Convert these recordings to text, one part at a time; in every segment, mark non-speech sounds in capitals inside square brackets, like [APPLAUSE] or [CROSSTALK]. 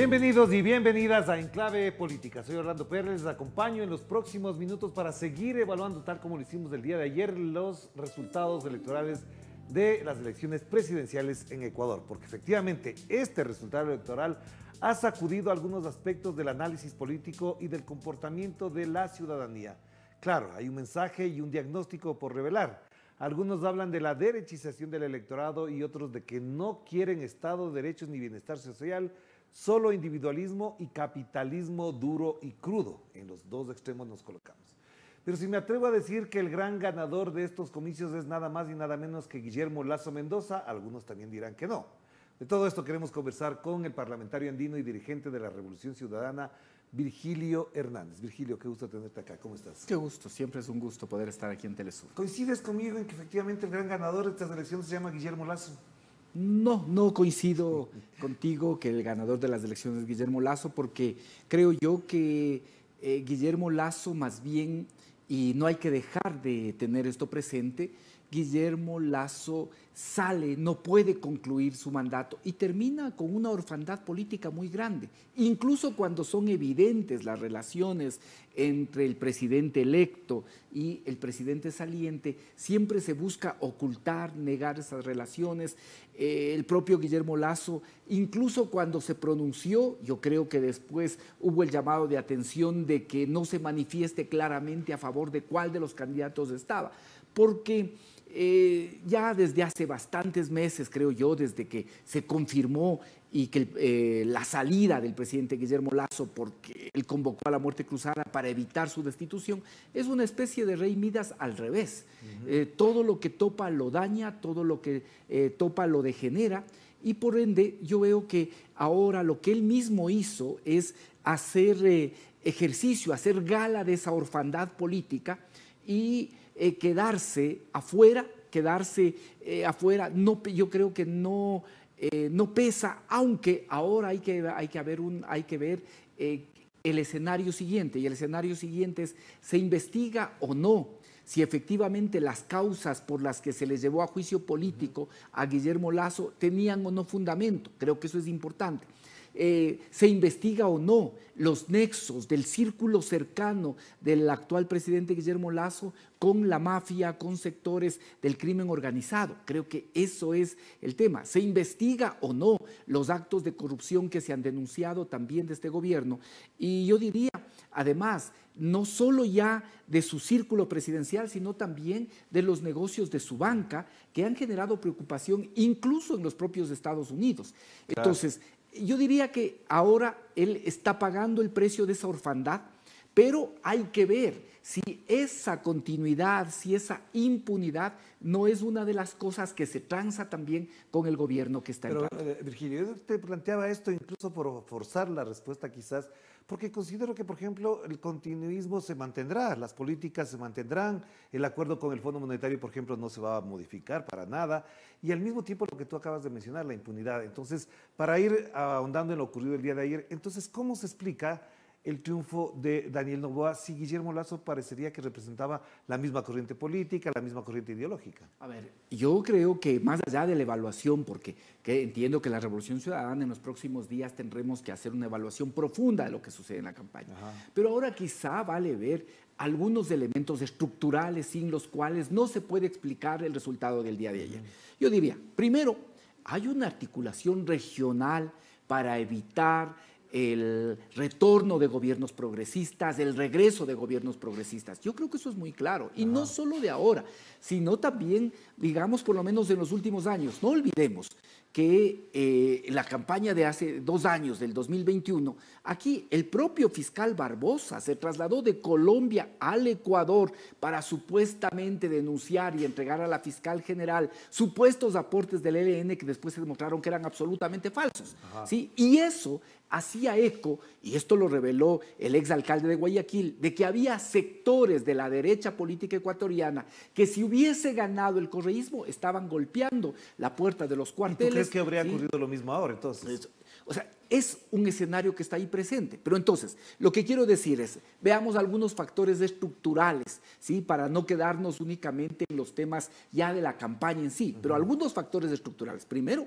Bienvenidos y bienvenidas a Enclave Política. Soy Orlando Pérez, les acompaño en los próximos minutos para seguir evaluando, tal como lo hicimos el día de ayer, los resultados electorales de las elecciones presidenciales en Ecuador, porque efectivamente este resultado electoral ha sacudido algunos aspectos del análisis político y del comportamiento de la ciudadanía. Claro, hay un mensaje y un diagnóstico por revelar. Algunos hablan de la derechización del electorado y otros de que no quieren Estado, derechos ni bienestar social, Solo individualismo y capitalismo duro y crudo. En los dos extremos nos colocamos. Pero si me atrevo a decir que el gran ganador de estos comicios es nada más y nada menos que Guillermo Lazo Mendoza, algunos también dirán que no. De todo esto queremos conversar con el parlamentario andino y dirigente de la Revolución Ciudadana, Virgilio Hernández. Virgilio, qué gusto tenerte acá. ¿Cómo estás? Qué gusto, siempre es un gusto poder estar aquí en Telesur. ¿Coincides conmigo en que efectivamente el gran ganador de estas elecciones se llama Guillermo Lazo? No, no coincido contigo que el ganador de las elecciones es Guillermo Lazo, porque creo yo que eh, Guillermo Lazo más bien, y no hay que dejar de tener esto presente, Guillermo Lazo sale, no puede concluir su mandato y termina con una orfandad política muy grande, incluso cuando son evidentes las relaciones entre el presidente electo y el presidente saliente, siempre se busca ocultar, negar esas relaciones. Eh, el propio Guillermo Lazo, incluso cuando se pronunció, yo creo que después hubo el llamado de atención de que no se manifieste claramente a favor de cuál de los candidatos estaba, porque eh, ya desde hace bastantes meses, creo yo, desde que se confirmó y que eh, la salida del presidente Guillermo Lazo, porque él convocó a la muerte cruzada para evitar su destitución, es una especie de rey Midas al revés. Eh, todo lo que topa lo daña, todo lo que topa lo degenera, y por ende yo veo que ahora lo que él mismo hizo es hacer ejercicio, hacer gala de esa orfandad política y eh, quedarse afuera, quedarse eh, afuera, yo creo que eh, no, pesa, aunque ahora hay que, hay que ver el escenario siguiente, y el escenario siguiente es, ¿se investiga o no? si efectivamente las causas por las que se les llevó a juicio político a Guillermo Lazo tenían o no fundamento. Creo que eso es importante. Eh, se investiga o no los nexos del círculo cercano del actual presidente Guillermo Lazo con la mafia, con sectores del crimen organizado. Creo que eso es el tema. ¿Se investiga o no los actos de corrupción que se han denunciado también de este gobierno? Y yo diría, además, no solo ya de su círculo presidencial, sino también de los negocios de su banca, que han generado preocupación incluso en los propios Estados Unidos. Entonces, yo diría que ahora él está pagando el precio de esa orfandad, pero hay que ver si esa continuidad, si esa impunidad no es una de las cosas que se tranza también con el gobierno que está en Pero, eh, Virgilio, yo te planteaba esto incluso por forzar la respuesta quizás porque considero que, por ejemplo, el continuismo se mantendrá, las políticas se mantendrán, el acuerdo con el Fondo Monetario, por ejemplo, no se va a modificar para nada, y al mismo tiempo lo que tú acabas de mencionar, la impunidad. Entonces, para ir ahondando en lo ocurrido el día de ayer, entonces, ¿cómo se explica? el triunfo de Daniel Novoa si Guillermo Lazo parecería que representaba la misma corriente política, la misma corriente ideológica? A ver, yo creo que más allá de la evaluación, porque entiendo que la Revolución Ciudadana en los próximos días tendremos que hacer una evaluación profunda de lo que sucede en la campaña, pero ahora quizá vale ver algunos elementos estructurales sin los cuales no se puede explicar el resultado del día de ayer. Yo diría, primero, hay una articulación regional para evitar el retorno de gobiernos progresistas, el regreso de gobiernos progresistas. Yo creo que eso es muy claro, y no solo de ahora, sino también, digamos, por lo menos en los últimos años. No olvidemos que eh, la campaña de hace dos años, del 2021, aquí el propio fiscal Barbosa se trasladó de Colombia al Ecuador para supuestamente denunciar y entregar a la fiscal general supuestos aportes del ELN que después se demostraron que eran absolutamente falsos. ¿sí? Y eso hacía eco, y esto lo reveló el exalcalde de Guayaquil, de que había sectores de la derecha política ecuatoriana que si hubiese ganado el correísmo estaban golpeando la puerta de los cuarteles es que habría ocurrido lo mismo ahora entonces? O sea, es un escenario que está ahí presente. Pero entonces, lo que quiero decir es, veamos algunos factores estructurales, ¿sí? Para no quedarnos únicamente en los temas ya de la campaña en sí, pero algunos factores estructurales. Primero,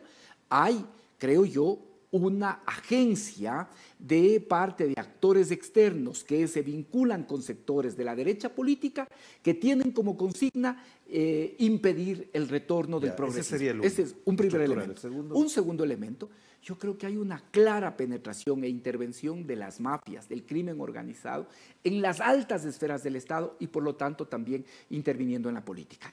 hay, creo yo, una agencia de parte de actores externos que se vinculan con sectores de la derecha política que tienen como consigna eh, impedir el retorno del progreso. Ese sería el es un primer elemento. Un segundo elemento, yo creo que hay una clara penetración e intervención de las mafias, del crimen organizado, en las altas esferas del Estado y por lo tanto también interviniendo en la política.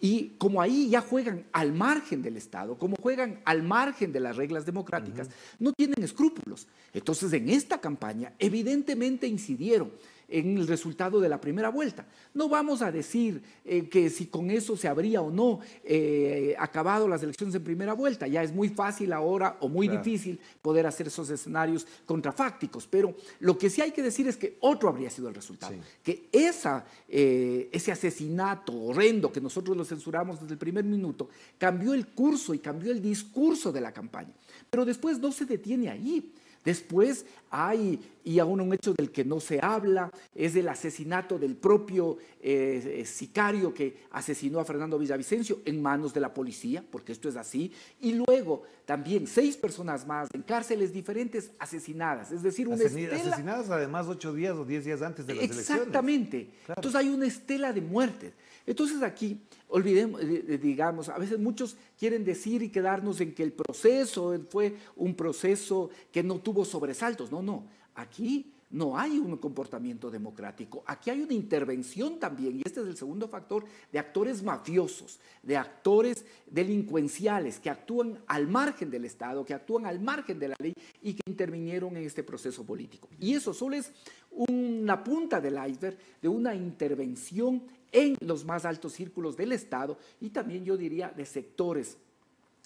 Y como ahí ya juegan al margen del Estado, como juegan al margen de las reglas democráticas, no tienen escrúpulos. Entonces en esta campaña, evidentemente incidieron en el resultado de la primera vuelta. No vamos a decir eh, que si con eso se habría o no eh, acabado las elecciones en primera vuelta. Ya es muy fácil ahora o muy difícil poder hacer esos escenarios contrafácticos, pero lo que sí hay que decir es que otro habría sido el resultado. Que esa, eh, ese asesinato horrendo que nosotros lo censuramos desde el primer minuto cambió el curso y cambió el discurso de la campaña. Pero después no se detiene ahí Después hay, y aún un hecho del que no se habla, es del asesinato del propio eh, eh, sicario que asesinó a Fernando Villavicencio en manos de la policía, porque esto es así. Y luego también seis personas más en cárceles diferentes asesinadas, es decir, una estela. Asesinadas además ocho días o diez días antes de las Exactamente. elecciones. Exactamente. Entonces hay una estela de muertes. Entonces aquí, olvidemos, eh, eh, digamos, a veces muchos quieren decir y quedarnos en que el proceso fue un proceso que no tuvo sobresaltos. No, no, aquí no hay un comportamiento democrático, aquí hay una intervención también, y este es el segundo factor, de actores mafiosos, de actores delincuenciales que actúan al margen del Estado, que actúan al margen de la ley y que intervinieron en este proceso político. Y eso solo es una punta del iceberg de una intervención en los más altos círculos del Estado y también yo diría de sectores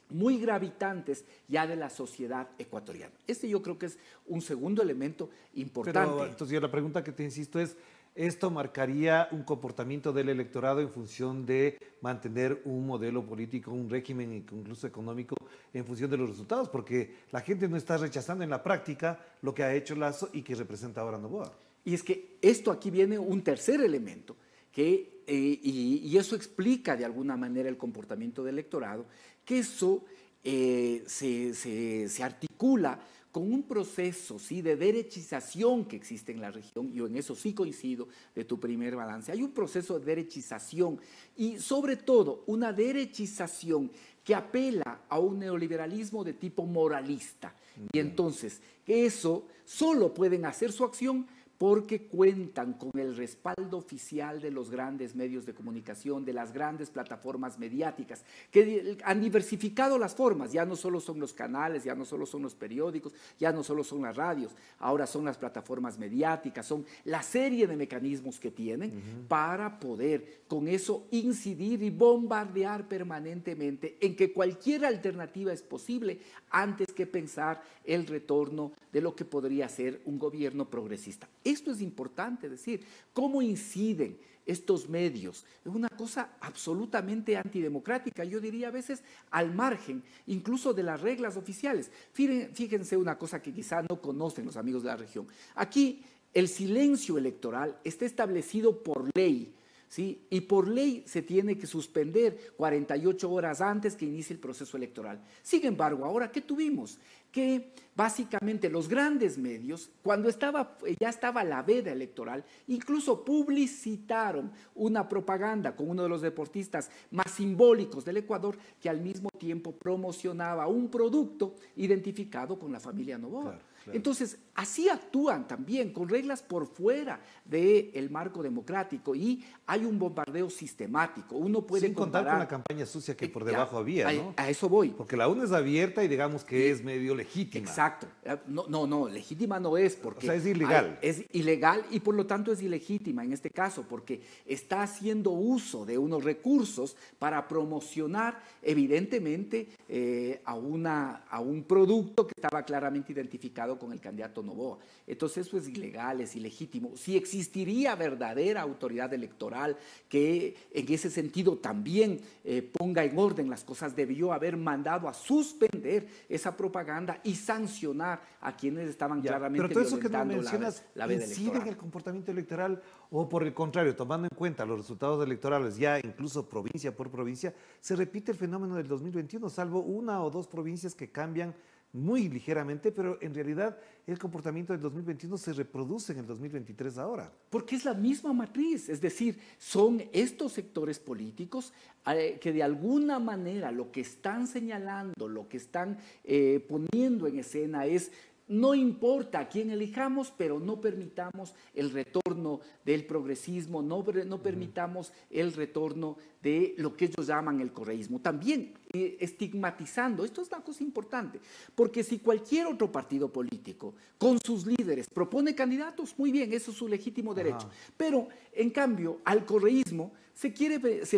muy gravitantes ya de la sociedad ecuatoriana. Este yo creo que es un segundo elemento importante. entonces yo la pregunta que te insisto es, ¿esto marcaría un comportamiento del electorado en función de mantener un modelo político, un régimen incluso económico en función de los resultados? Porque la gente no está rechazando en la práctica lo que ha hecho Lazo y que representa ahora Novoa. Y es que esto aquí viene un tercer elemento eh, y, eso explica de alguna manera el comportamiento del electorado, que eso eh, se, articula con un proceso ¿sí? de derechización que existe en la región, y en eso sí coincido de tu primer balance, hay un proceso de derechización y sobre todo una derechización que apela a un neoliberalismo de tipo moralista. Y entonces, que eso solo pueden hacer su acción porque cuentan con el respaldo oficial de los grandes medios de comunicación, de las grandes plataformas mediáticas, que han diversificado las formas, ya no solo son los canales, ya no solo son los periódicos, ya no solo son las radios, ahora son las plataformas mediáticas, son la serie de mecanismos que tienen para poder con eso incidir y bombardear permanentemente en que cualquier alternativa es posible antes que pensar el retorno de lo que podría ser un gobierno progresista. Esto es importante decir, cómo inciden estos medios. Es una cosa absolutamente antidemocrática, yo diría a veces al margen, incluso de las reglas oficiales. Fíjense una cosa que quizá no conocen los amigos de la región. Aquí el silencio electoral está establecido por ley y por ley se tiene que suspender 48 horas antes que inicie el proceso electoral. Sin embargo, ahora, ¿qué tuvimos? Que básicamente los grandes medios, cuando estaba, eh, ya estaba la veda electoral, incluso publicitaron una propaganda con uno de los deportistas más simbólicos del Ecuador, que al mismo tiempo promocionaba un producto identificado con la familia Novoa. Entonces, así actúan también, con reglas por fuera del marco democrático y hay un bombardeo sistemático. Uno puede contar con la campaña sucia que eh, por debajo había, ¿no? A, eso voy. Porque la una es abierta y digamos que es medio legítima. Exacto. Eh, no, no, no, legítima no es porque... O sea, es ilegal. es ilegal y por lo tanto es ilegítima en este caso porque está haciendo uso de unos recursos para promocionar evidentemente eh, a, una, a un producto que estaba claramente identificado con el candidato Novoa. Entonces eso es ilegal, es ilegítimo. Si existiría verdadera autoridad electoral que en ese sentido también eh, ponga en orden las cosas, debió haber mandado a suspender esa propaganda y sancionar a quienes estaban claramente pero todo eso que no mencionas, la, en el comportamiento electoral o por el contrario, tomando en cuenta los resultados electorales ya incluso provincia por provincia, se repite el fenómeno del 2021, salvo una o dos provincias que cambian muy ligeramente, pero en realidad el comportamiento del 2021 se reproduce en el 2023 ahora. Porque es la misma matriz, es decir, son estos sectores políticos eh, que de alguna manera lo que están señalando, lo que están eh, poniendo en escena es no importa a quién elijamos, pero no permitamos el retorno del progresismo, no, permitamos el retorno de lo que ellos llaman el correísmo. También eh, estigmatizando, esto es una cosa importante, porque si cualquier otro partido político con sus líderes propone candidatos, muy bien, eso es su legítimo derecho. Pero en cambio, al correísmo se,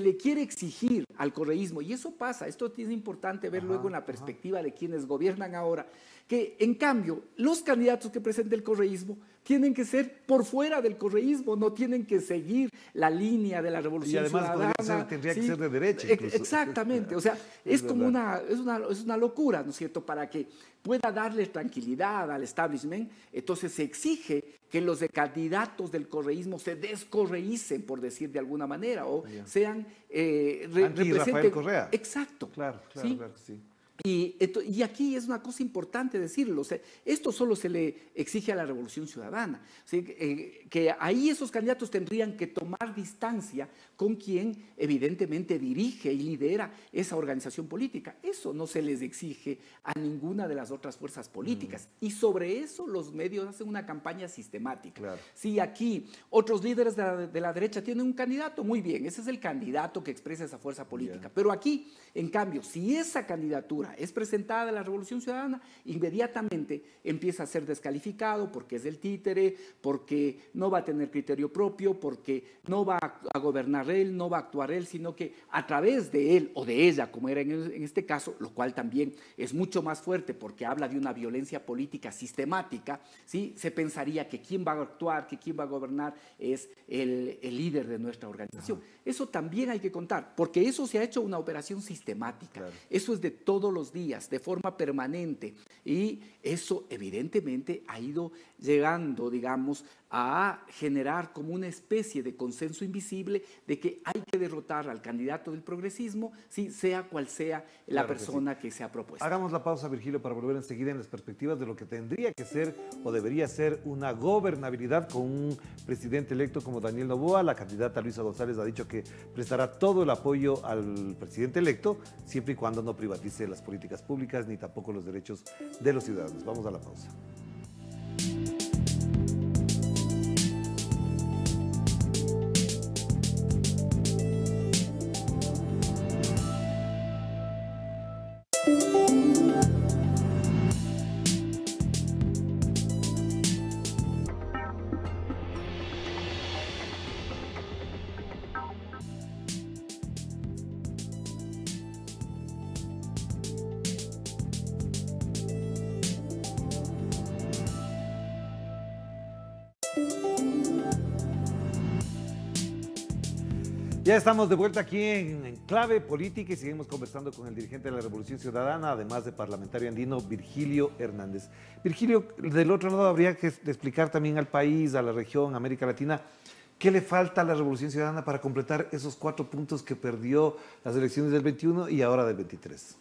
le quiere exigir al correísmo, y eso pasa, esto es importante ver luego en la perspectiva de quienes gobiernan ahora que en cambio los candidatos que presenta el correísmo tienen que ser por fuera del correísmo, no tienen que seguir la línea de la revolución y además tendría que ser de derecha. Exactamente, o sea, [LAUGHS] es, como una es, una, locura, ¿no es cierto?, para que pueda darle tranquilidad al establishment, entonces se exige que los candidatos del correísmo se descorreícen, por decir de alguna manera, o sean... Eh, Anti Rafael Correa. Exacto. Claro, claro, claro sí. Y, aquí es una cosa importante decirlo, esto solo se le exige a la Revolución Ciudadana, eh, que ahí esos candidatos tendrían que tomar distancia con quien evidentemente dirige y lidera esa organización política. Eso no se les exige a ninguna de las otras fuerzas políticas mm. y sobre eso los medios hacen una campaña sistemática. Si aquí otros líderes de la, derecha tienen un candidato, muy bien, ese es el candidato que expresa esa fuerza política, pero aquí, en cambio, si esa candidatura es presentada la revolución ciudadana, inmediatamente empieza a ser descalificado porque es del títere, porque no va a tener criterio propio, porque no va a gobernar él, no va a actuar él, sino que a través de él o de ella, como era en este caso, lo cual también es mucho más fuerte porque habla de una violencia política sistemática, ¿sí? se pensaría que quien va a actuar, que quien va a gobernar es el, líder de nuestra organización. Eso también hay que contar, porque eso se ha hecho una operación sistemática. Eso es de todos días, de forma permanente. Y eso evidentemente ha ido llegando, digamos, a generar como una especie de consenso invisible de que hay que derrotar al candidato del progresismo, si sea cual sea la persona que, que se ha propuesto. Hagamos la pausa, Virgilio, para volver enseguida en las perspectivas de lo que tendría que ser o debería ser una gobernabilidad con un presidente electo como Daniel Novoa. La candidata Luisa González ha dicho que prestará todo el apoyo al presidente electo, siempre y cuando no privatice las políticas públicas ni tampoco los derechos de los ciudadanos. Vamos a la pausa. estamos de vuelta aquí en, Clave Política y seguimos conversando con el dirigente de la Revolución Ciudadana, además de parlamentario andino, Virgilio Hernández. Virgilio, del otro lado habría que explicar también al país, a la región, América Latina, qué le falta a la Revolución Ciudadana para completar esos cuatro puntos que perdió las elecciones del 21 y ahora del 23.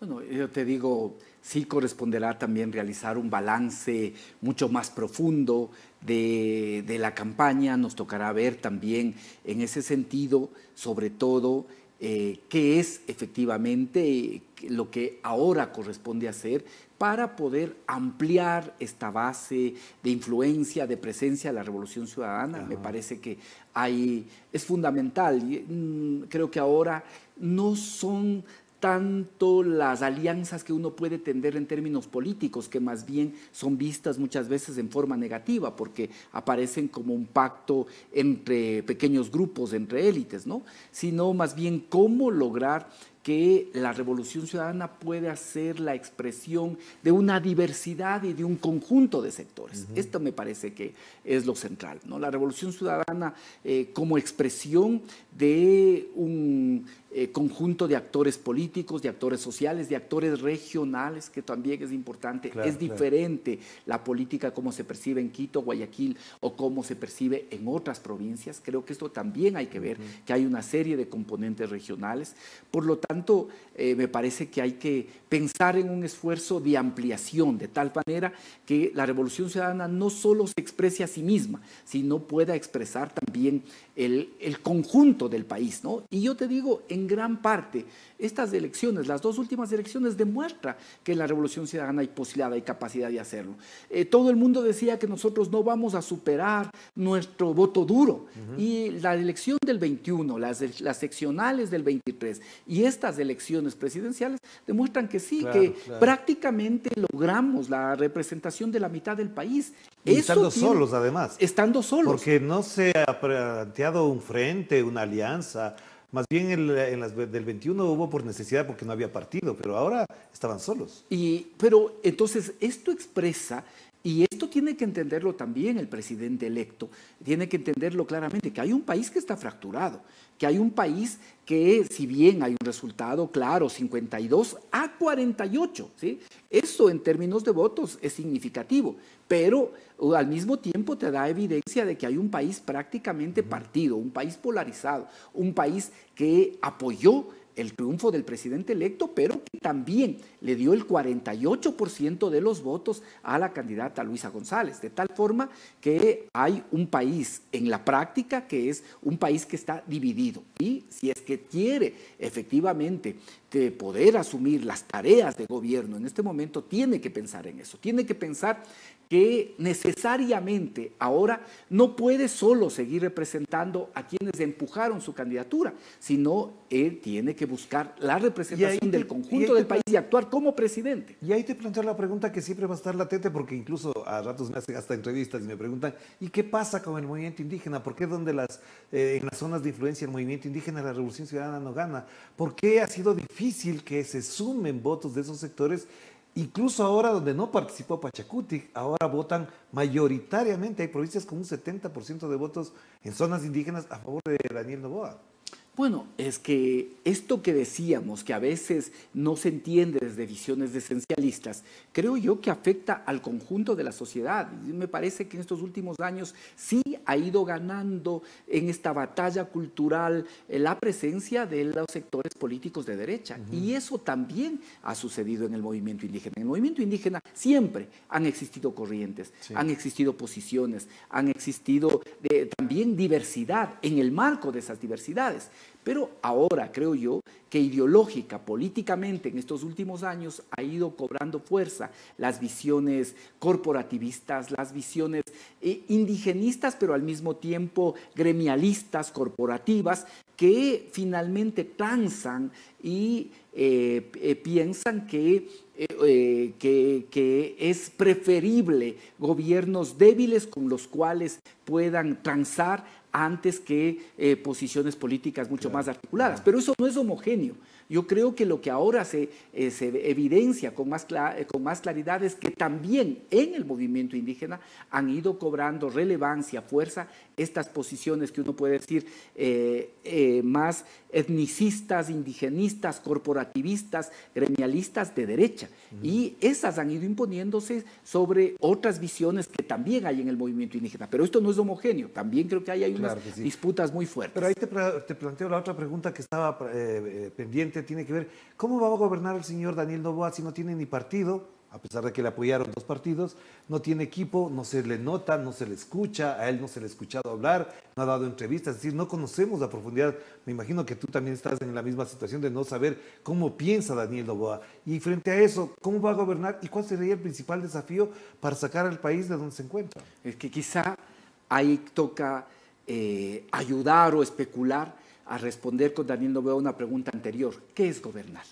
Bueno, yo te digo, sí corresponderá también realizar un balance mucho más profundo, de, la campaña, nos tocará ver también en ese sentido, sobre todo, eh, qué es efectivamente lo que ahora corresponde hacer para poder ampliar esta base de influencia, de presencia de la Revolución Ciudadana. Me parece que ahí es fundamental. Mm, creo que ahora no son tanto las alianzas que uno puede tender en términos políticos, que más bien son vistas muchas veces en forma negativa, porque aparecen como un pacto entre pequeños grupos, entre élites, ¿no? Sino más bien cómo lograr que la revolución ciudadana pueda ser la expresión de una diversidad y de un conjunto de sectores. Esto me parece que es lo central. ¿no? La revolución ciudadana eh, como expresión de un eh, conjunto de actores políticos, de actores sociales, de actores regionales, que también es importante. es diferente la política como se percibe en Quito, Guayaquil o como se percibe en otras provincias. Creo que esto también hay que ver, que hay una serie de componentes regionales. Por lo tanto, eh, me parece que hay que pensar en un esfuerzo de ampliación, de tal manera que la Revolución Ciudadana no solo se exprese a sí misma, sino pueda expresar también el, el conjunto del país. ¿no? Y yo te digo, en en gran parte. Estas elecciones, las dos últimas elecciones, demuestran que la Revolución Ciudadana hay posibilidad, hay capacidad de hacerlo. Eh, todo el mundo decía que nosotros no vamos a superar nuestro voto duro. Y la elección del 21, las, las, seccionales del 23 y estas elecciones presidenciales demuestran que sí, que prácticamente logramos la representación de la mitad del país. Y estando solos, además. Estando solos. Porque no se ha planteado un frente, una alianza más bien en, las del 21 hubo por necesidad porque no había partido, pero ahora estaban solos. Y, pero entonces esto expresa y esto tiene que entenderlo también el presidente electo, tiene que entenderlo claramente, que hay un país que está fracturado, que hay un país que, si bien hay un resultado claro, 52 a 48, ¿sí? eso en términos de votos es significativo, pero uh, al mismo tiempo te da evidencia de que hay un país prácticamente partido, un país polarizado, un país que apoyó el triunfo del presidente electo, pero que también le dio el 48% de los votos a la candidata Luisa González, de tal forma que hay un país en la práctica que es un país que está dividido. Y si es que quiere efectivamente eh, poder asumir las tareas de gobierno en este momento, tiene que pensar en eso, tiene que pensar que necesariamente ahora no puede solo seguir representando a quienes empujaron su candidatura, sino él tiene que buscar la representación del conjunto del país y actuar como presidente. Y ahí te planteo la pregunta que siempre va a estar latente, porque incluso a ratos me hacen hasta entrevistas y me preguntan, ¿y qué pasa con el movimiento indígena? ¿Por qué donde las, eh, en las zonas de influencia del movimiento indígena la revolución ciudadana no gana? ¿Por qué ha sido difícil que se sumen votos de esos sectores Incluso ahora donde no participó Pachacuti, ahora votan mayoritariamente, hay provincias con un 70% de votos en zonas indígenas a favor de Daniel Novoa. Bueno, es que esto que decíamos, que a veces no se entiende desde visiones esencialistas, creo yo que afecta al conjunto de la sociedad. me parece que en estos últimos años sí ha ido ganando en esta batalla cultural eh, la presencia de los sectores políticos de derecha. Y eso también ha sucedido en el movimiento indígena. En el movimiento indígena siempre han existido corrientes, han existido posiciones, han existido eh, también diversidad en el marco de esas diversidades. Pero ahora creo yo que ideológica, políticamente, en estos últimos años ha ido cobrando fuerza las visiones corporativistas, las visiones eh, indigenistas, pero al mismo tiempo gremialistas, corporativas, que finalmente transan y eh, eh, piensan eh, que, que, es preferible gobiernos débiles con los cuales puedan transar antes que posiciones políticas mucho más articuladas. Pero eso no es homogéneo. Yo creo que lo que ahora se, eh, evidencia con más, eh, con más claridad es que también en el movimiento indígena han ido cobrando relevancia, fuerza, estas posiciones que uno puede decir eh, más etnicistas, indigenistas, corporativistas, gremialistas de derecha. Y esas han ido imponiéndose sobre otras visiones que también hay en el movimiento indígena. Pero esto no es homogéneo, también creo que hay, hay unas disputas muy fuertes. Pero ahí te, planteo la otra pregunta que estaba pendiente tiene que ver cómo va a gobernar el señor Daniel Novoa si no tiene ni partido, a pesar de que le apoyaron dos partidos, no tiene equipo, no se le nota, no se le escucha, a él no se le ha escuchado hablar, no ha dado entrevistas, es decir, no conocemos la profundidad. Me imagino que tú también estás en la misma situación de no saber cómo piensa Daniel Novoa. Y frente a eso, ¿cómo va a gobernar y cuál sería el principal desafío para sacar al país de donde se encuentra? Es que quizá ahí toca eh, ayudar o especular a responder con Daniel Novoa una pregunta anterior. ¿Qué es gobernar?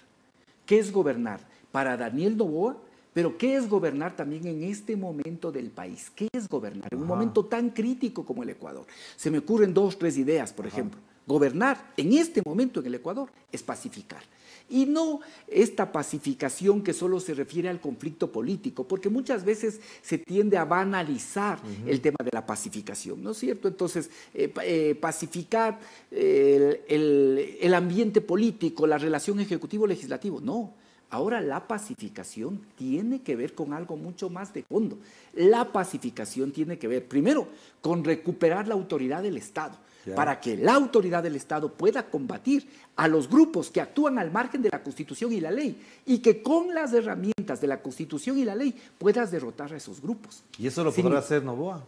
¿Qué es gobernar para Daniel Novoa? Pero ¿qué es gobernar también en este momento del país? ¿Qué es gobernar en un momento tan crítico como el Ecuador? Se me ocurren dos, tres ideas, por ejemplo. Gobernar en este momento en el Ecuador es pacificar. Y no esta pacificación que solo se refiere al conflicto político, porque muchas veces se tiende a banalizar el tema de la pacificación, ¿no es cierto? Entonces, eh, eh, pacificar el ambiente político, la relación ejecutivo-legislativo, no. Ahora la pacificación tiene que ver con algo mucho más de fondo. La pacificación tiene que ver, primero, con recuperar la autoridad del Estado para que la autoridad del Estado pueda combatir a los grupos que actúan al margen de la Constitución y la ley y que con las herramientas de la Constitución y la ley puedas derrotar a esos grupos. ¿Y eso lo podrá hacer Novoa?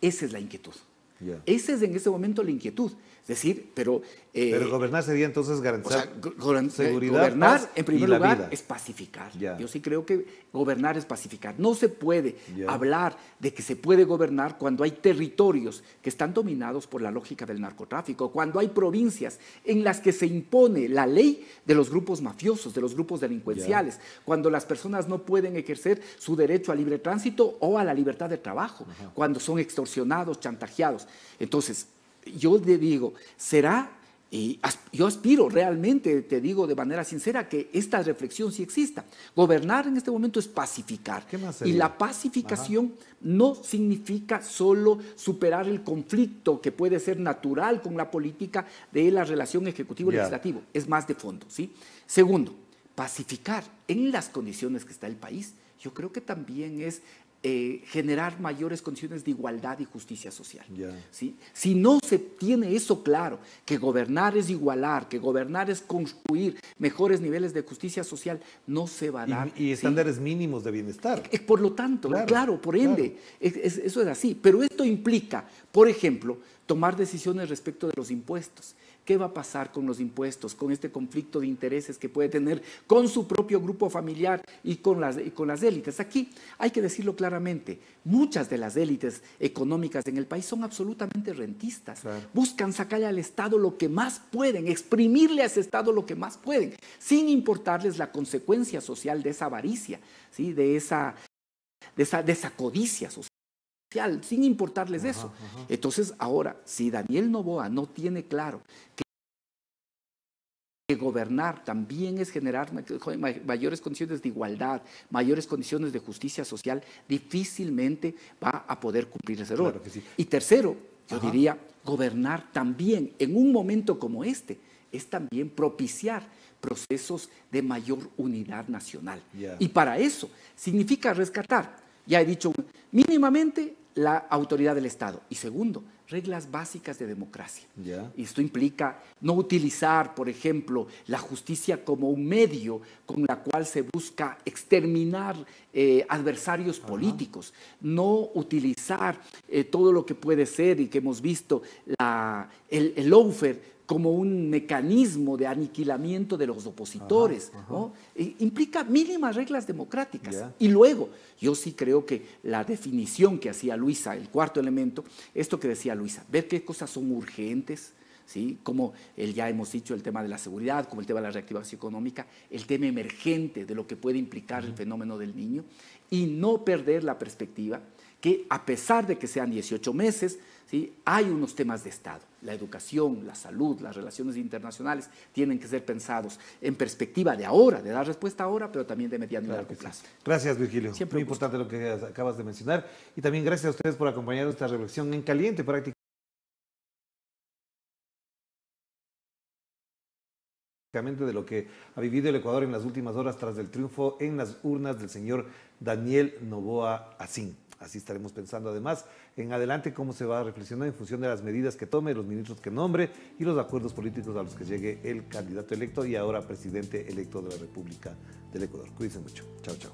Esa es la inquietud. Esa es en ese momento la inquietud. Es decir, pero... Eh, pero gobernar sería entonces garantizar eh, seguridad. Gobernar, en primer lugar, es pacificar. Yo sí creo que gobernar es pacificar. No se puede hablar de que se puede gobernar cuando hay territorios que están dominados por la lógica del narcotráfico, cuando hay provincias en las que se impone la ley de los grupos mafiosos, de los grupos delincuenciales, cuando las personas no pueden ejercer su derecho a libre tránsito o a la libertad de trabajo, cuando son extorsionados, chantajeados. Entonces, yo le digo, ¿será? Y yo aspiro realmente, te digo de manera sincera, que esta reflexión sí exista. Gobernar en este momento es pacificar. y la pacificación no significa solo superar el conflicto que puede ser natural con la política de la relación ejecutivo-legislativo. Es más de fondo, ¿sí? Segundo, pacificar en las condiciones que está el país yo creo que también es eh, generar mayores condiciones de igualdad y justicia social. ¿sí? Si no se tiene eso claro, que gobernar es igualar, que gobernar es construir mejores niveles de justicia social, no se va a dar. Y, estándares mínimos de bienestar. Eh, eh, por lo tanto, claro, por ende, eso es así. Pero esto implica, por ejemplo, tomar decisiones respecto de los impuestos. ¿Qué va a pasar con los impuestos, con este conflicto de intereses que puede tener con su propio grupo familiar y con las, élites? Aquí hay que decirlo claramente, muchas de las élites económicas en el país son absolutamente rentistas. Buscan sacarle al Estado lo que más pueden, exprimirle a ese Estado lo que más pueden, sin importarles la consecuencia social de esa avaricia, ¿sí? de, esa, de esa codicia social sin importarles eso. Entonces, ahora, si Daniel Novoa no tiene claro que gobernar también es generar mayores condiciones de igualdad, mayores condiciones de justicia social, difícilmente va a poder cumplir ese rol. Y tercero, yo diría, gobernar también en un momento como este es también propiciar procesos de mayor unidad nacional. Y para eso significa rescatar, ya he dicho, mínimamente la autoridad del Estado. Y segundo, reglas básicas de democracia. Y esto implica no utilizar, por ejemplo, la justicia como un medio con la cual se busca exterminar eh, adversarios políticos, no utilizar eh, todo lo que puede ser y que hemos visto el, el como un mecanismo de aniquilamiento de los opositores. implica mínimas reglas democráticas. Y luego, yo sí creo que la definición que hacía Luisa, el cuarto elemento, esto que decía Luisa, ver qué cosas son urgentes, ¿sí? como ya hemos dicho el tema de la seguridad, como el tema de la reactivación económica, el tema emergente de lo que puede implicar el fenómeno del niño, y no perder la perspectiva que a pesar de que sean 18 meses, hay unos temas de Estado. La educación, la salud, las relaciones internacionales tienen que ser pensados en perspectiva de ahora, de dar respuesta ahora, pero también de mediano y largo plazo. Gracias, Virgilio. Muy importante lo que acabas de mencionar. Y también gracias a ustedes por acompañar esta reflexión en caliente práctica. de lo que ha vivido el Ecuador en las últimas horas tras el triunfo en las urnas del señor Daniel Novoa Asín. Así estaremos pensando además en adelante cómo se va a reflexionar en función de las medidas que tome, los ministros que nombre y los acuerdos políticos a los que llegue el candidato electo y ahora presidente electo de la República del Ecuador. Cuídense mucho. Chao, chao.